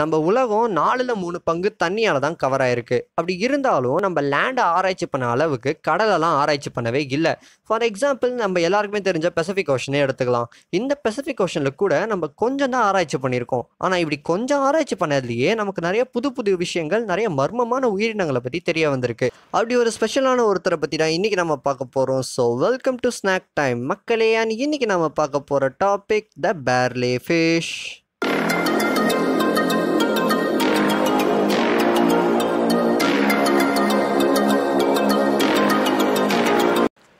நம்ம உலகம் நாலில் மூணு பங்கு தண்ணியால் தான் கவர் ஆயிருக்கு அப்படி இருந்தாலும் நம்ம லேண்டை ஆராய்ச்சி பண்ண அளவுக்கு கடலெல்லாம் ஆராய்ச்சி பண்ணவே இல்லை ஃபார் எக்ஸாம்பிள் நம்ம எல்லாருக்குமே தெரிஞ்ச பெசிஃபிக் ஓஷனே எடுத்துக்கலாம் இந்த பெசிஃபிக் ஓஷனில் கூட நம்ம கொஞ்சம் தான் ஆராய்ச்சி பண்ணியிருக்கோம் ஆனால் இப்படி கொஞ்சம் ஆராய்ச்சி பண்ணதுலேயே நமக்கு நிறைய புது புது விஷயங்கள் நிறைய மர்மமான உயிரினங்களை பற்றி தெரிய வந்திருக்கு அப்படி ஒரு ஸ்பெஷலான ஒருத்தரை பற்றி தான் இன்றைக்கி நம்ம பார்க்க போகிறோம் so welcome to snack time மக்களே அண்ட் இன்றைக்கி நம்ம பார்க்க போகிற டாபிக் த பேர்லே ஃபிஷ்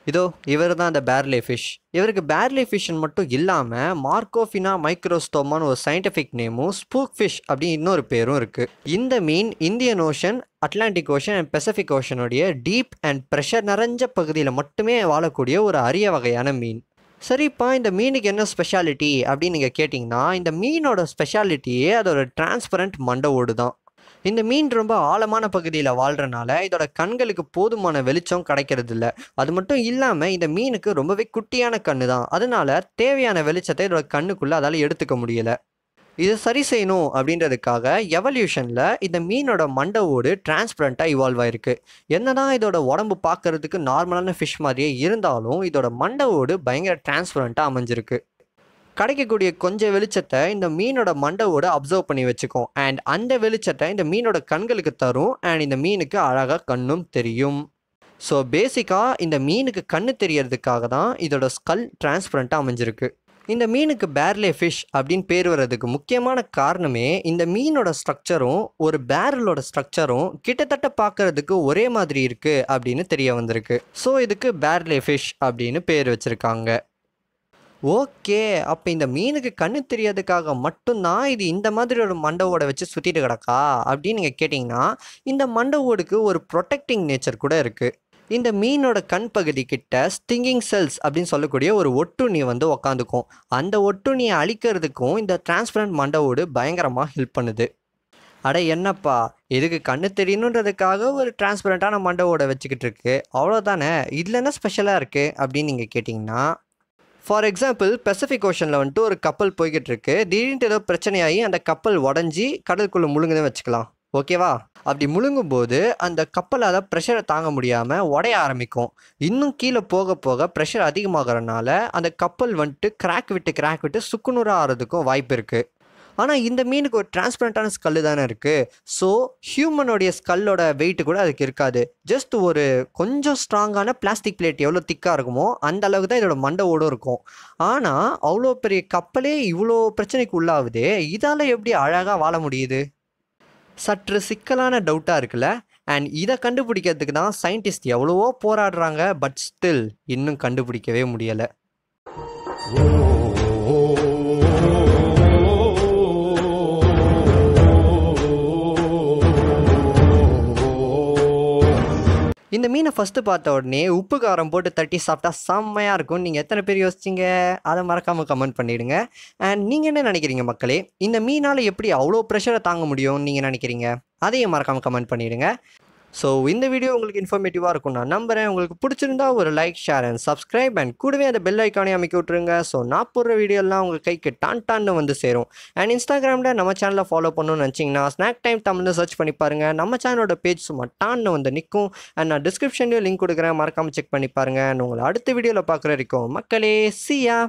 இதோ இவர் தான் அந்த பேர்லே ஃபிஷ் இவருக்கு பேர்லே ஃபிஷ்னு மட்டும் இல்லாமல் மார்க்கோஃபினா மைக்ரோஸ்டோமான்னு ஒரு சயின்டிஃபிக் நேமும் ஸ்பூக் ஃபிஷ் அப்படின்னு இன்னொரு பேரும் இருக்குது இந்த மீன் Indian ocean Atlantic ocean and Pacific ஓஷனுடைய டீப் அண்ட் ப்ரெஷர் நிறைஞ்ச பகுதியில் மட்டுமே வாழக்கூடிய ஒரு அரிய வகையான மீன் சரிப்பா இந்த மீனுக்கு என்ன ஸ்பெஷாலிட்டி அப்படின்னு நீங்கள் கேட்டிங்கன்னா இந்த மீனோட ஸ்பெஷாலிட்டியே அதோட டிரான்ஸ்பரண்ட் மண்டை ஓடு தான் இந்த மீன் ரொம்ப ஆழமான பகுதியில் வாழ்கிறனால இதோட கண்களுக்கு போதுமான வெளிச்சம் கிடைக்கிறது இல்லை அது மட்டும் இல்லாமல் இந்த மீனுக்கு ரொம்பவே குட்டியான கண்ணு தான் அதனால தேவையான வெளிச்சத்தை இதோட கண்ணுக்குள்ளே அதால் எடுத்துக்க முடியலை இதை சரி செய்யணும் அப்படின்றதுக்காக எவல்யூஷனில் இந்த மீனோட மண்டை ஓடு டிரான்ஸ்பரண்ட்டாக இவால்வ் ஆயிருக்கு தான் இதோட உடம்பு பார்க்கறதுக்கு நார்மலான ஃபிஷ் மாதிரியே இருந்தாலும் இதோட மண்டை ஓடு பயங்கர டிரான்ஸ்பரண்ட்டாக அமைஞ்சிருக்கு கிடைக்கக்கூடிய கொஞ்சம் வெளிச்சத்தை இந்த மீனோட மண்டவோட அப்சர்வ் பண்ணி வச்சுக்கும் அண்ட் அந்த வெளிச்சத்தை இந்த மீனோட கண்களுக்கு தரும் அண்ட் இந்த மீனுக்கு அழகாக கண்ணும் தெரியும் ஸோ பேசிக்காக இந்த மீனுக்கு கண்ணு தெரியறதுக்காக தான் இதோட ஸ்கல் டிரான்ஸ்பரண்ட்டாக அமைஞ்சிருக்கு இந்த மீனுக்கு பேர்லே ஃபிஷ் அப்படின்னு பேர் வர்றதுக்கு முக்கியமான காரணமே இந்த மீனோட ஸ்ட்ரக்சரும் ஒரு பேரலோட ஸ்ட்ரக்சரும் கிட்டத்தட்ட பார்க்கறதுக்கு ஒரே மாதிரி இருக்குது அப்படின்னு தெரிய வந்திருக்கு ஸோ இதுக்கு பேர்லே ஃபிஷ் அப்படின்னு பேர் வச்சுருக்காங்க ஓகே அப்போ இந்த மீனுக்கு கண்ணு தெரியாததுக்காக மட்டும்தான் இது இந்த மாதிரி ஒரு மண்டவோட வச்சு சுற்றிட்டு கிடக்கா அப்படின்னு நீங்கள் கேட்டிங்கன்னா இந்த மண்டவோடுக்கு ஓடுக்கு ஒரு ப்ரொடெக்டிங் நேச்சர் கூட இருக்குது இந்த மீனோட கண் பகுதி கிட்ட ஸ்டிங்கிங் செல்ஸ் அப்படின்னு சொல்லக்கூடிய ஒரு ஒட்டுண்ணி வந்து உக்காந்துக்கும் அந்த ஒட்டுண்ணியை அழிக்கிறதுக்கும் இந்த டிரான்ஸ்பரண்ட் மண்டவோடு பயங்கரமாக ஹெல்ப் பண்ணுது அட என்னப்பா இதுக்கு கண்ணு தெரியணுன்றதுக்காக ஒரு டிரான்ஸ்பரண்ட்டான மண்டவோட வச்சுக்கிட்டு இருக்கு அவ்வளோதானே இதில் என்ன ஸ்பெஷலாக இருக்குது அப்படின்னு நீங்கள் கேட்டிங்கன்னா ஃபார் எக்ஸாம்பிள் பெசிஃபிக் ஓஷனில் வந்துட்டு ஒரு கப்பல் போய்கிட்டு இருக்கு திடீர்னு ஏதோ பிரச்சனையாகி அந்த கப்பல் உடஞ்சி கடலுக்குள்ளே முழுங்குதான் வச்சுக்கலாம் ஓகேவா அப்படி முழுங்கும் போது அந்த கப்பலால் ப்ரெஷரை தாங்க முடியாமல் உடைய ஆரம்பிக்கும் இன்னும் கீழே போக போக ப்ரெஷர் அதிகமாகறனால அந்த கப்பல் வந்துட்டு கிராக் விட்டு கிராக் விட்டு சுக்குநூறாக ஆகிறதுக்கும் வாய்ப்பு இருக்குது ஆனால் இந்த மீனுக்கு ஒரு டிரான்ஸ்பரண்டான ஸ்கல் தானே இருக்குது ஸோ ஹியூமனுடைய ஸ்கல்லோட வெயிட் கூட அதுக்கு இருக்காது ஜஸ்ட் ஒரு கொஞ்சம் ஸ்ட்ராங்கான பிளாஸ்டிக் பிளேட் எவ்வளோ திக்காக இருக்குமோ அந்த அளவுக்கு தான் இதோட மண்டை ஓடும் இருக்கும் ஆனால் அவ்வளோ பெரிய கப்பலே இவ்வளோ பிரச்சனைக்கு உள்ளாகுது இதால் எப்படி அழகாக வாழ முடியுது சற்று சிக்கலான டவுட்டாக இருக்குல்ல அண்ட் இதை கண்டுபிடிக்கிறதுக்கு தான் சயின்டிஸ்ட் எவ்வளவோ போராடுறாங்க பட் ஸ்டில் இன்னும் கண்டுபிடிக்கவே முடியலை இந்த மீனை ஃபஸ்ட்டு பார்த்த உடனே உப்பு காரம் போட்டு தட்டி சாப்பிட்டா செம்மையாக இருக்கும் நீங்கள் எத்தனை பேர் யோசிச்சிங்க அதை மறக்காமல் கமெண்ட் பண்ணிவிடுங்க அண்ட் நீங்கள் என்ன நினைக்கிறீங்க மக்களே இந்த மீனால் எப்படி அவ்வளோ ப்ரெஷரை தாங்க முடியும்னு நீங்கள் நினைக்கிறீங்க அதையும் மறக்காமல் கமெண்ட் பண்ணிவிடுங்க ஸோ இந்த வீடியோ உங்களுக்கு இன்ஃபர்மேட்டிவாக இருக்கும் நான் நம்புகிறேன் உங்களுக்கு பிடிச்சிருந்தா ஒரு like share and subscribe and கூடவே அந்த பெல் ஐக்கானே அமைக்க விட்ருங்க ஸோ நான் போடுற வீடியோலாம் உங்கள் கைக்கு டான் டான்னு வந்து சேரும் அண்ட் இன்ஸ்டாகிராமில் நம்ம சேனலை ஃபாலோ பண்ணணும்னு நினச்சிங்கன்னா ஸ்நாக் டைம் தமிழில் சர்ச் பண்ணி பாருங்கள் நம்ம சேனலோட பேஜ் சும்மா டான்னு வந்து நிற்கும் அண்ட் நான் டிஸ்கிரிப்ஷன்லேயும் லிங்க் கொடுக்குறேன் மறக்காமல் செக் பண்ணி பாருங்கள் அண்ட் உங்களை அடுத்த வீடியோவில் பார்க்குற வரைக்கும் மக்களே சியா